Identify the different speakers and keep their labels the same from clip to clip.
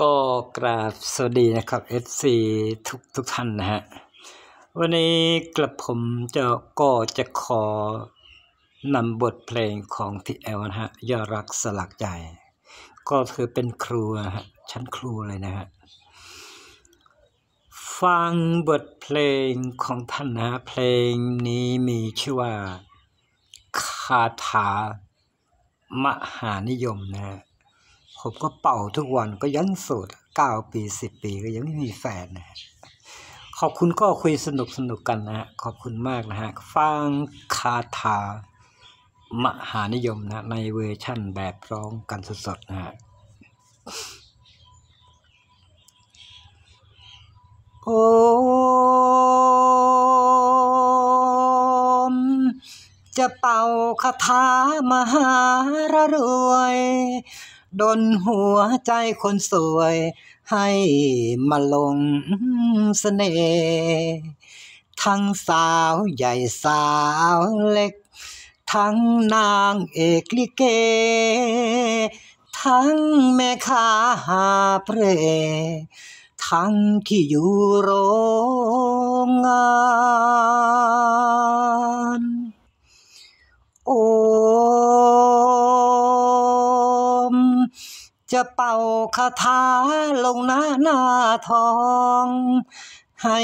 Speaker 1: ก็กราบสวัสดีนะครับ FC ทุกทุกท่านนะฮะวันนี้กลับผมจะก็จะขอนำบทเพลงของทีเอลนะฮะยอรักสลักใจก็คือเป็นครูนะฮะชั้นครูเลยนะฮะฟังบทเพลงของท่านนะเพลงนี้มีชื่อว่าคาถามหานิยมนะฮะผมก็เป่าทุกวันก็ยันสุดเก้าปีสิบปีก็ยังไม่มีแฟนนะะขอบคุณก็คุยสนุกสนุกกันนะฮะขอบคุณมากนะฮะฟังคาถามหานิยมนะ ในเวอร์ชั่นแบบร้องกันสดๆนะฮะโอ
Speaker 2: ม จะเป่าคาถามหารรวยดนหัวใจคนสวย ให้มาลงเสน่ห์ทั้งสาวใหญ่สาวเล็ก ทั้งนางเอกลิเกทั้งแม่ค้าหาเปรทั้งที่อยู่โรงงานโอ้จะเป่าคาถาลงหน้าหน้าทอง ให้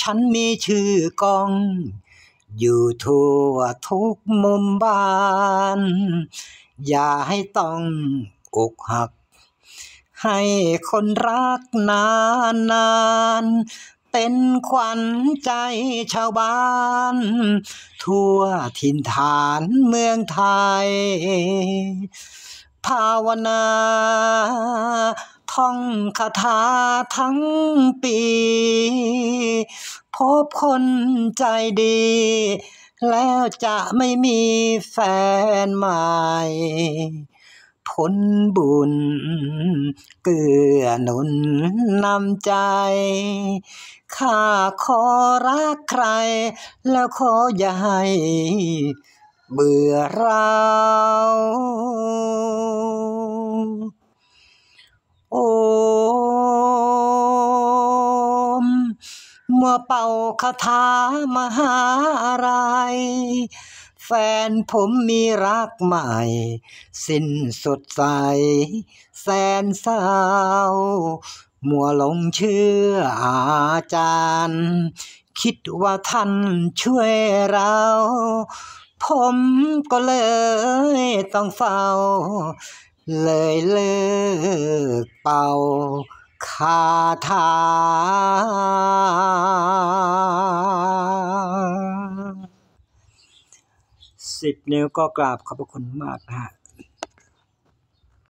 Speaker 2: ฉันมีชื่อกอง อยู่ทั่วทุกมุมบ้าน อย่าให้ต้องอกหัก ให้คนรักนานนาน เป็นขวัญใจชาวบ้าน ทั่วถิ่นฐานเมืองไทยภาวนาท่องคาถาทั้งปี พบคนใจดีแล้วจะไม่มีแฟนใหม่ผลบุญเกื้อหนุนนำใจ ข้าขอรักใครแล้วขออย่าให้เบื่อเราเมื่อเป่าคาถามหาอะไรแฟนผมมีรักใหม่ สิ้นสดใส แสนเศร้ามัวหลงเชื่ออาจารย์ คิดว่าท่านช่วยเรา ผมก็เลยต้องเฝ้า เลยเลิกเป่าคาถา
Speaker 1: สิบนิ้วก็กราบขอบพระคุณมากนะฮะ